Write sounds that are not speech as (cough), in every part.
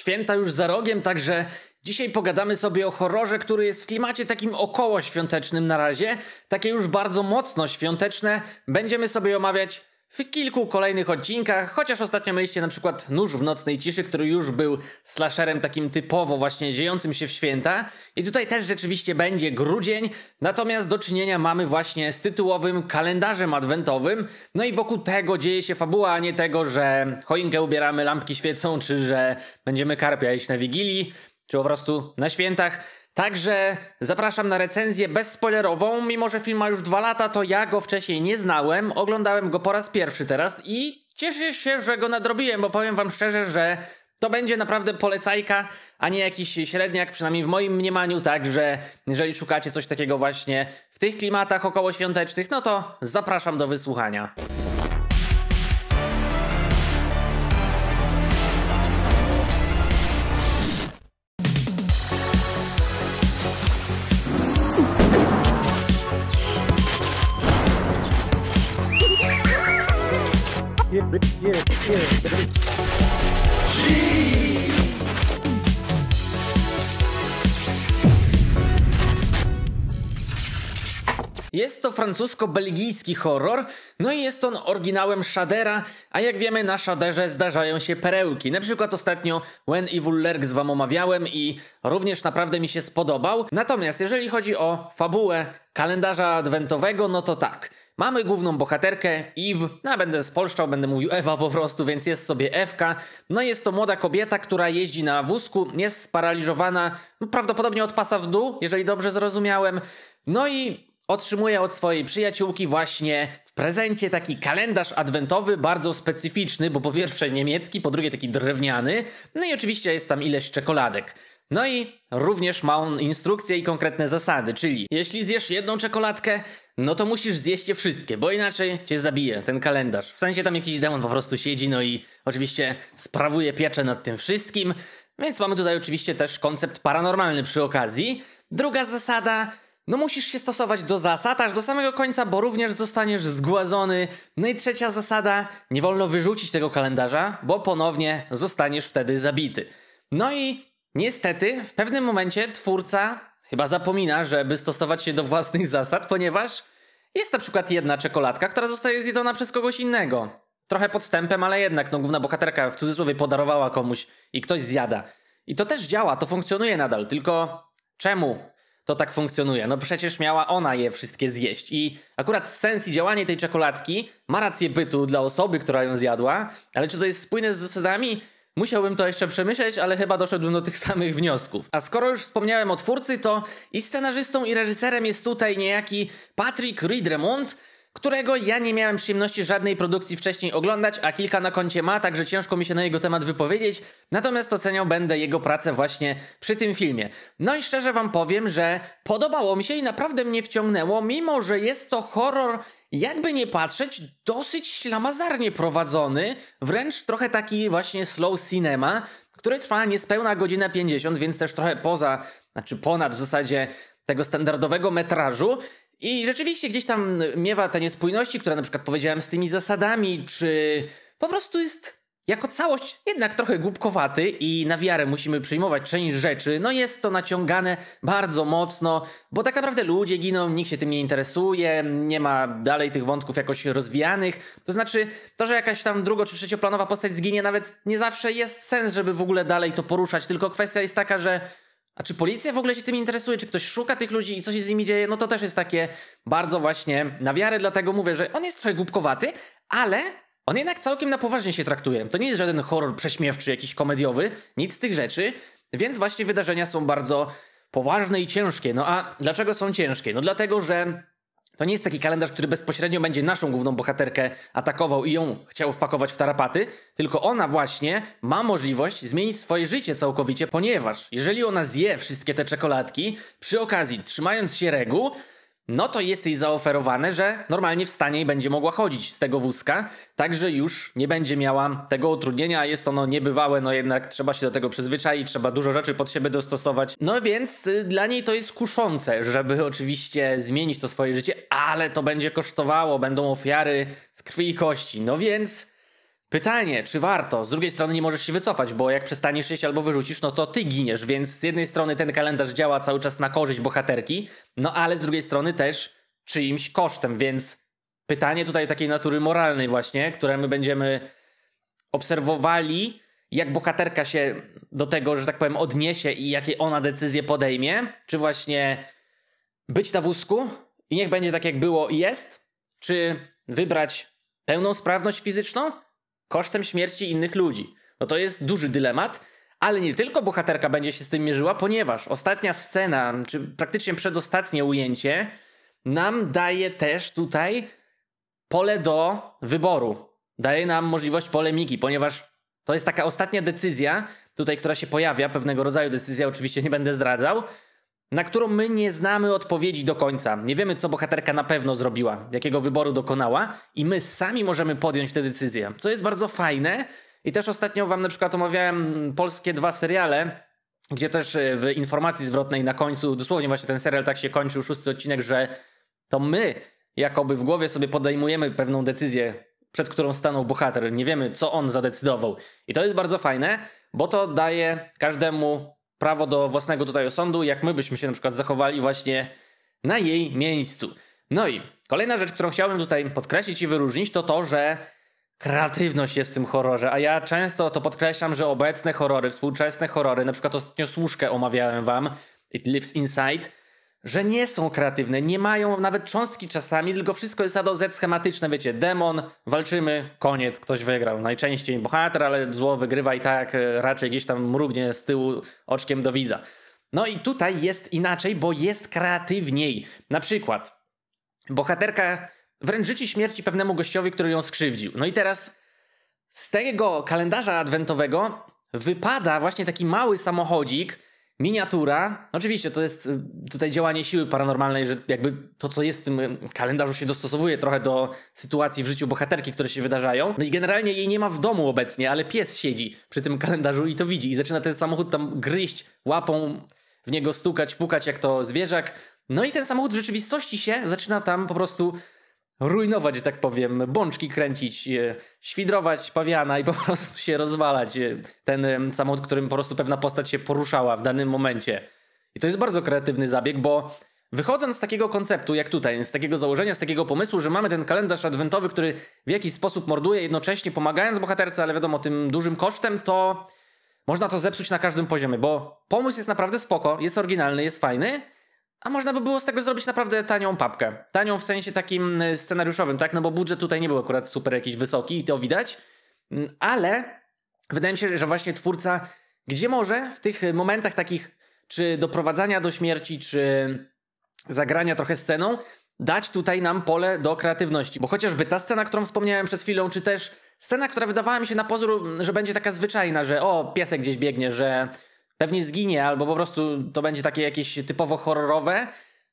Święta już za rogiem, także dzisiaj pogadamy sobie o horrorze, który jest w klimacie takim około świątecznym na razie, takie już bardzo mocno świąteczne. Będziemy sobie omawiać w kilku kolejnych odcinkach, chociaż ostatnio mieliście na przykład Nóż w nocnej ciszy, który już był slasherem takim typowo właśnie dziejącym się w święta i tutaj też rzeczywiście będzie grudzień, natomiast do czynienia mamy właśnie z tytułowym kalendarzem adwentowym, no i wokół tego dzieje się fabuła, a nie tego, że choinkę ubieramy, lampki świecą, czy że będziemy karpia na Wigilii, czy po prostu na świętach. Także zapraszam na recenzję bezspoilerową. Mimo, że film ma już dwa lata, to ja go wcześniej nie znałem. Oglądałem go po raz pierwszy teraz i cieszę się, że go nadrobiłem, bo powiem wam szczerze, że to będzie naprawdę polecajka, a nie jakiś średniak, przynajmniej w moim mniemaniu, także, jeżeli szukacie coś takiego właśnie w tych klimatach okołoświątecznych, no to zapraszam do wysłuchania. Jest to francusko-belgijski horror, no i jest on oryginałem Shadera, a jak wiemy na Shaderze zdarzają się perełki. Na przykład ostatnio When Evil Lurks wam omawiałem i również naprawdę mi się spodobał. Natomiast jeżeli chodzi o fabułę kalendarza adwentowego, no to tak. Mamy główną bohaterkę, Eve, no, będę spolszczał, będę mówił Ewa po prostu, więc jest sobie Ewka. No jest to młoda kobieta, która jeździ na wózku, jest sparaliżowana, no, prawdopodobnie od pasa w dół, jeżeli dobrze zrozumiałem. No i Otrzymuje od swojej przyjaciółki właśnie w prezencie taki kalendarz adwentowy, bardzo specyficzny, bo po pierwsze niemiecki, po drugie taki drewniany. No i oczywiście jest tam ileś czekoladek. No i również ma on instrukcje i konkretne zasady, czyli jeśli zjesz jedną czekoladkę, no to musisz zjeść je wszystkie, bo inaczej cię zabije ten kalendarz. W sensie tam jakiś demon po prostu siedzi, no i oczywiście sprawuje pieczę nad tym wszystkim. Więc mamy tutaj oczywiście też koncept paranormalny przy okazji. Druga zasada no musisz się stosować do zasad aż do samego końca, bo również zostaniesz zgładzony. No i trzecia zasada, nie wolno wyrzucić tego kalendarza, bo ponownie zostaniesz wtedy zabity. No i niestety w pewnym momencie twórca chyba zapomina, żeby stosować się do własnych zasad, ponieważ jest na przykład jedna czekoladka, która zostaje zjedzona przez kogoś innego. Trochę podstępem, ale jednak, no główna bohaterka w cudzysłowie podarowała komuś i ktoś zjada. I to też działa, to funkcjonuje nadal, tylko czemu to tak funkcjonuje. No przecież miała ona je wszystkie zjeść. I akurat sens i działanie tej czekoladki ma rację bytu dla osoby, która ją zjadła, ale czy to jest spójne z zasadami? Musiałbym to jeszcze przemyśleć, ale chyba doszedłem do tych (laughs) samych wniosków. A skoro już wspomniałem o twórcy, to i scenarzystą, i reżyserem jest tutaj niejaki Patrick Riedremont, którego ja nie miałem przyjemności żadnej produkcji wcześniej oglądać, a kilka na koncie ma, także ciężko mi się na jego temat wypowiedzieć, natomiast oceniał będę jego pracę właśnie przy tym filmie. No i szczerze wam powiem, że podobało mi się i naprawdę mnie wciągnęło, mimo że jest to horror jakby nie patrzeć, dosyć ślamazarnie prowadzony, wręcz trochę taki właśnie slow cinema, który trwa niespełna godzina 50, więc też trochę poza, znaczy ponad w zasadzie tego standardowego metrażu. I rzeczywiście gdzieś tam miewa te niespójności, które na przykład powiedziałem z tymi zasadami, czy po prostu jest jako całość jednak trochę głupkowaty i na wiarę musimy przyjmować część rzeczy. No jest to naciągane bardzo mocno, bo tak naprawdę ludzie giną, nikt się tym nie interesuje, nie ma dalej tych wątków jakoś rozwijanych. To znaczy, to, że jakaś tam drugo- czy trzecioplanowa postać zginie, nawet nie zawsze jest sens, żeby w ogóle dalej to poruszać, tylko kwestia jest taka, że a czy policja w ogóle się tym interesuje? Czy ktoś szuka tych ludzi i co się z nimi dzieje? No to też jest takie bardzo właśnie na wiarę, dlatego mówię, że on jest trochę głupkowaty, ale on jednak całkiem na poważnie się traktuje. To nie jest żaden horror prześmiewczy, jakiś komediowy, nic z tych rzeczy, więc właśnie wydarzenia są bardzo poważne i ciężkie. No a dlaczego są ciężkie? No dlatego, że to nie jest taki kalendarz, który bezpośrednio będzie naszą główną bohaterkę atakował i ją chciał wpakować w tarapaty, tylko ona właśnie ma możliwość zmienić swoje życie całkowicie, ponieważ jeżeli ona zje wszystkie te czekoladki, przy okazji trzymając się reguł, no to jest jej zaoferowane, że normalnie wstanie i będzie mogła chodzić z tego wózka, także już nie będzie miała tego utrudnienia, jest ono niebywałe, no jednak trzeba się do tego przyzwyczaić, trzeba dużo rzeczy pod siebie dostosować. No więc y, dla niej to jest kuszące, żeby (laughs) oczywiście zmienić to swoje życie, ale to będzie kosztowało, będą ofiary z krwi i kości. No więc Pytanie, czy warto? Z drugiej strony nie możesz się wycofać, bo jak przestaniesz jeść albo wyrzucisz, no to ty giniesz, więc z jednej strony ten kalendarz działa cały czas na korzyść bohaterki, no ale z drugiej strony też czyimś kosztem, więc pytanie tutaj takiej natury moralnej właśnie, które my będziemy obserwowali, jak bohaterka się do tego, że tak powiem, odniesie i jakie ona decyzje podejmie, czy właśnie być na wózku i niech będzie tak jak było i jest, czy wybrać pełną sprawność fizyczną, kosztem śmierci innych ludzi. No to jest duży dylemat, ale nie tylko bohaterka będzie się z tym mierzyła, ponieważ ostatnia scena, czy praktycznie przedostatnie ujęcie, nam daje też tutaj pole do wyboru. Daje nam możliwość polemiki, ponieważ to jest taka ostatnia decyzja tutaj, która się pojawia, pewnego rodzaju decyzja, oczywiście nie będę zdradzał, na którą my nie znamy odpowiedzi do końca. Nie wiemy, co bohaterka na pewno zrobiła, jakiego wyboru dokonała, i my sami możemy podjąć tę decyzję, co jest bardzo fajne. I też ostatnio Wam na przykład omawiałem polskie dwa seriale, gdzie też e, w informacji zwrotnej na końcu, dosłownie właśnie ten serial tak się kończył, szósty odcinek, że to my jakoby w głowie sobie podejmujemy pewną decyzję, przed którą stanął bohater. Nie wiemy, co on zadecydował. I to jest bardzo fajne, bo to daje każdemu prawo do własnego tutaj osądu, jak my byśmy się na przykład zachowali właśnie na jej miejscu. No i kolejna rzecz, którą chciałbym tutaj podkreślić i wyróżnić, to to, że kreatywność jest w tym horrorze, a ja często to podkreślam, że obecne horrory, współczesne horrory, na przykład ostatnio Słuszkę omawiałem wam, It Lives Inside, że nie są kreatywne, nie mają nawet cząstki czasami, tylko wszystko jest A do Z schematyczne, wiecie, demon, walczymy, koniec, ktoś wygrał. Najczęściej bohater, ale zło wygrywa i tak e, raczej gdzieś tam mrugnie z tyłu oczkiem do widza. No i tutaj jest inaczej, bo jest kreatywniej. Na przykład bohaterka wręcz życi śmierci pewnemu gościowi, który ją skrzywdził. No i teraz z tego kalendarza adwentowego wypada właśnie taki mały samochodzik, Miniatura. Oczywiście to jest y, tutaj działanie siły paranormalnej, że jakby to, co jest w tym y, kalendarzu, się dostosowuje trochę do sytuacji w życiu bohaterki, które się wydarzają. No i generalnie jej nie ma w domu obecnie, ale pies siedzi przy tym kalendarzu i to widzi. I zaczyna ten samochód tam gryźć łapą, w niego stukać, pukać jak to zwierzak. No i ten samochód w rzeczywistości się zaczyna tam po prostu rujnować, że tak powiem, bączki kręcić, e, świdrować pawiana i po (laughs) prostu się rozwalać. E, ten samochód, którym po prostu pewna postać się poruszała w danym momencie. I to jest bardzo kreatywny zabieg, bo wychodząc z takiego konceptu jak tutaj, z takiego założenia, z takiego pomysłu, że mamy ten kalendarz adwentowy, który w jakiś sposób morduje, jednocześnie pomagając bohaterce, ale wiadomo, tym dużym kosztem, to można to zepsuć na każdym poziomie, bo pomysł jest naprawdę spoko, jest oryginalny, jest fajny, a można by było z tego zrobić naprawdę tanią papkę. Tanią w sensie takim y, scenariuszowym, tak? No bo budżet tutaj nie był akurat super jakiś wysoki i to widać, mm, ale wydaje mi się, że właśnie twórca, gdzie może w tych momentach takich, czy doprowadzania do śmierci, czy zagrania trochę sceną, dać tutaj nam pole do kreatywności. Bo chociażby ta scena, którą wspomniałem przed chwilą, czy też scena, która wydawała mi się na pozór, że będzie taka zwyczajna, że o, piesek gdzieś biegnie, że pewnie zginie, albo po prostu to będzie takie jakieś typowo horrorowe.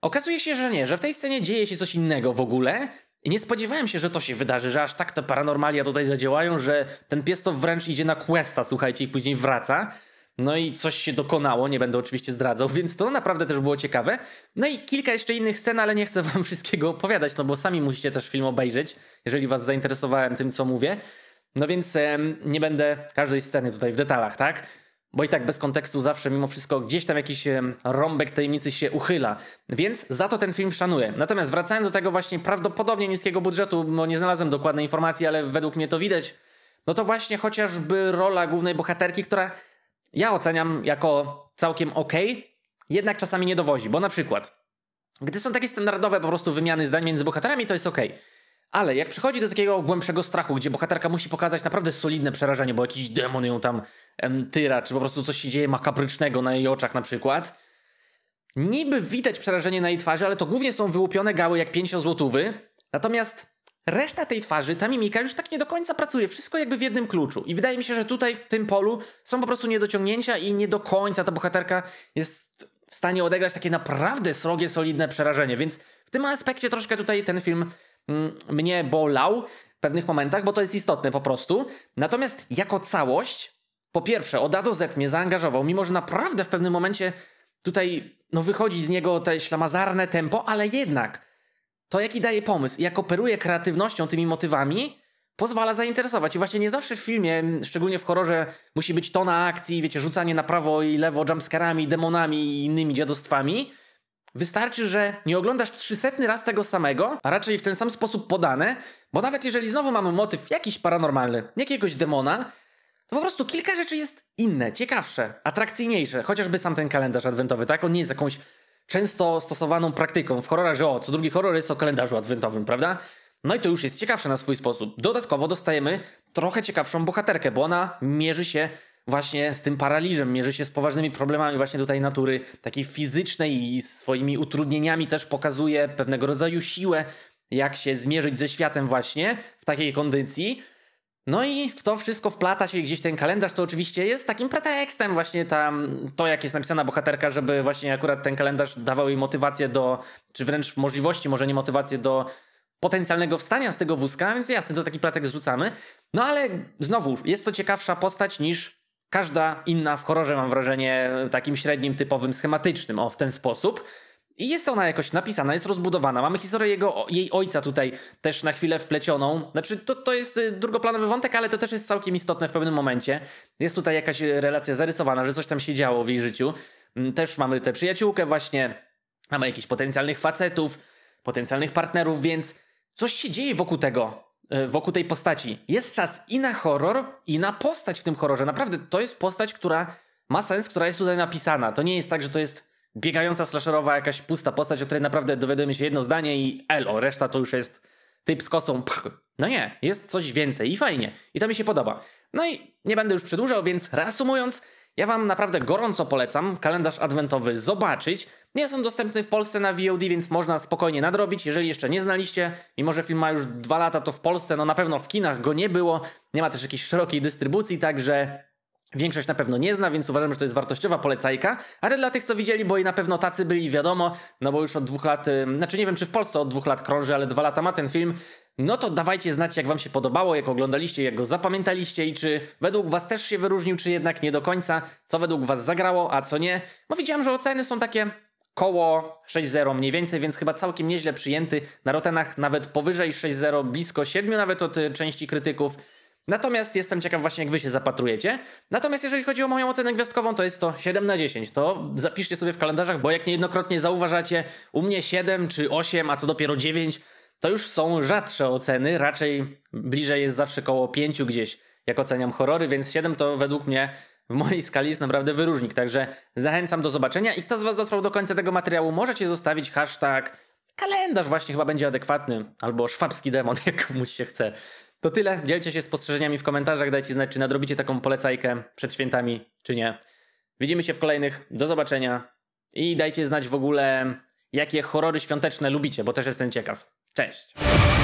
Okazuje się, że nie, że w tej scenie dzieje się coś innego w ogóle. I nie spodziewałem się, że to się wydarzy, że aż tak te paranormalia tutaj zadziałają, że ten pies to wręcz idzie na questa, słuchajcie, i później wraca. No i coś się dokonało, nie będę oczywiście zdradzał, (laughs) więc to naprawdę też było ciekawe. No i kilka jeszcze innych scen, ale nie chcę wam (laughs) wszystkiego opowiadać, no bo sami musicie też film obejrzeć, jeżeli was zainteresowałem tym, co mówię. No więc em, nie będę każdej sceny tutaj w detalach, tak? bo i tak bez kontekstu zawsze mimo wszystko gdzieś tam jakiś rąbek tajemnicy się uchyla. Więc za to ten film szanuję. Natomiast wracając do tego właśnie prawdopodobnie niskiego budżetu, bo nie znalazłem dokładnej informacji, ale według mnie to widać, no to właśnie chociażby rola głównej bohaterki, która ja oceniam jako całkiem ok, jednak czasami nie dowozi, bo na przykład, gdy są takie standardowe po prostu wymiany zdań między bohaterami, to jest ok. Ale jak przychodzi do takiego głębszego strachu, gdzie bohaterka musi pokazać naprawdę solidne przerażenie, bo jakiś demon ją tam em, tyra, czy po prostu coś się dzieje makabrycznego na jej oczach na przykład. Niby widać przerażenie na jej twarzy, ale to głównie są wyłupione gały jak pięciozłotówy. Natomiast reszta tej twarzy, ta mimika już tak nie do końca pracuje. Wszystko jakby w jednym kluczu. I wydaje mi się, że tutaj w tym polu są po prostu niedociągnięcia i nie do końca ta bohaterka jest w stanie odegrać takie naprawdę srogie, solidne przerażenie. Więc w tym aspekcie troszkę tutaj ten film Mm, mnie bolał w pewnych momentach, bo to jest istotne po prostu. Natomiast jako całość, po pierwsze, od A do Z mnie zaangażował, mimo że naprawdę w pewnym momencie tutaj no, wychodzi z niego te ślamazarne tempo, ale jednak to, jaki daje pomysł, jak operuje kreatywnością, tymi motywami, pozwala zainteresować. I właśnie nie zawsze w filmie, szczególnie w horrorze, musi być to na akcji, wiecie, rzucanie na prawo i lewo jumpscarami, demonami i innymi dziadostwami. Wystarczy, że nie oglądasz 300 raz tego samego, a raczej w ten sam sposób podane, bo nawet jeżeli znowu mamy motyw jakiś paranormalny, jakiegoś demona, to po prostu kilka rzeczy jest inne, ciekawsze, atrakcyjniejsze. Chociażby sam ten kalendarz adwentowy, tak? On nie jest jakąś często stosowaną praktyką w horrorach, że o, co drugi horror jest o kalendarzu adwentowym, prawda? No i to już jest ciekawsze na swój sposób. Dodatkowo dostajemy trochę ciekawszą bohaterkę, bo ona mierzy się właśnie z tym paraliżem, mierzy się z poważnymi problemami właśnie tutaj natury takiej fizycznej i swoimi utrudnieniami też pokazuje pewnego rodzaju siłę, jak się zmierzyć ze światem właśnie w takiej kondycji. No i w to wszystko wplata się gdzieś ten kalendarz, co oczywiście jest takim pretekstem właśnie tam to, jak jest napisana bohaterka, żeby właśnie akurat ten kalendarz dawał jej motywację do, czy wręcz możliwości, może nie motywację do potencjalnego wstania z tego wózka, więc jasne, to taki pretekst rzucamy. No ale znowu, jest to ciekawsza postać niż każda inna w horrorze, mam wrażenie, takim średnim, typowym, schematycznym, o w ten sposób. I jest ona jakoś napisana, jest rozbudowana. Mamy historię jego, jej ojca tutaj też na chwilę wplecioną. Znaczy, to, to jest y, drugoplanowy wątek, ale to też jest całkiem istotne w pewnym momencie. Jest tutaj jakaś y, relacja zarysowana, że coś tam się działo w jej życiu. Mm, też mamy tę przyjaciółkę, właśnie. Mamy jakichś potencjalnych facetów, potencjalnych partnerów, więc coś się dzieje wokół tego. E, wokół tej postaci. Jest czas i na horror, i na postać w tym horrorze. Naprawdę, to jest postać, która ma sens, która jest tutaj napisana. To nie jest tak, że to jest biegająca slasherowa jakaś pusta postać, o której naprawdę dowiadujemy się jedno zdanie i elo, reszta to już jest typ z kosą. Pch. No nie, jest coś więcej i fajnie. I to mi się podoba. No i nie będę już przedłużał, więc reasumując, ja Wam naprawdę gorąco polecam kalendarz adwentowy zobaczyć. Nie jest on dostępny w Polsce na VOD, więc można spokojnie nadrobić. Jeżeli jeszcze nie znaliście, mimo że film ma już dwa lata, to w Polsce no na pewno w kinach go nie było. Nie ma też jakiejś szerokiej dystrybucji, także Większość na pewno nie zna, więc uważam, że to jest wartościowa polecajka, ale dla tych, co widzieli, bo i na pewno tacy byli, wiadomo, no bo już od dwóch lat, znaczy nie wiem, czy w Polsce od dwóch lat krąży, ale dwa lata ma ten film, no to dawajcie znać, jak wam się podobało, jak oglądaliście, jak go zapamiętaliście i czy według was też się wyróżnił, czy jednak nie do końca, co według was zagrało, a co nie. Bo widziałem, że oceny są takie koło 6.0 mniej więcej, więc chyba całkiem nieźle przyjęty. Na Rotenach nawet powyżej 6.0, blisko 7 nawet od y, części krytyków. Natomiast jestem ciekaw właśnie, jak wy się zapatrujecie. Natomiast jeżeli chodzi o moją ocenę gwiazdkową, to jest to 7 na 10. To zapiszcie sobie w kalendarzach, bo jak niejednokrotnie zauważacie, u mnie 7 czy 8, a co dopiero 9, to już są rzadsze oceny. Raczej bliżej jest zawsze koło 5 gdzieś, jak oceniam horrory, więc 7 to według mnie w mojej skali jest naprawdę wyróżnik. Także zachęcam do zobaczenia i kto z was dotrwał do końca tego materiału, możecie zostawić hashtag kalendarz właśnie chyba będzie adekwatny, albo szwabski demon, (laughs) jak komuś się chce. To tyle. Dzielcie się spostrzeżeniami w komentarzach, dajcie znać, czy nadrobicie taką polecajkę przed świętami, czy nie. Widzimy się w kolejnych. Do zobaczenia. I dajcie znać w ogóle, jakie horrory świąteczne lubicie, bo też jestem ciekaw. Cześć!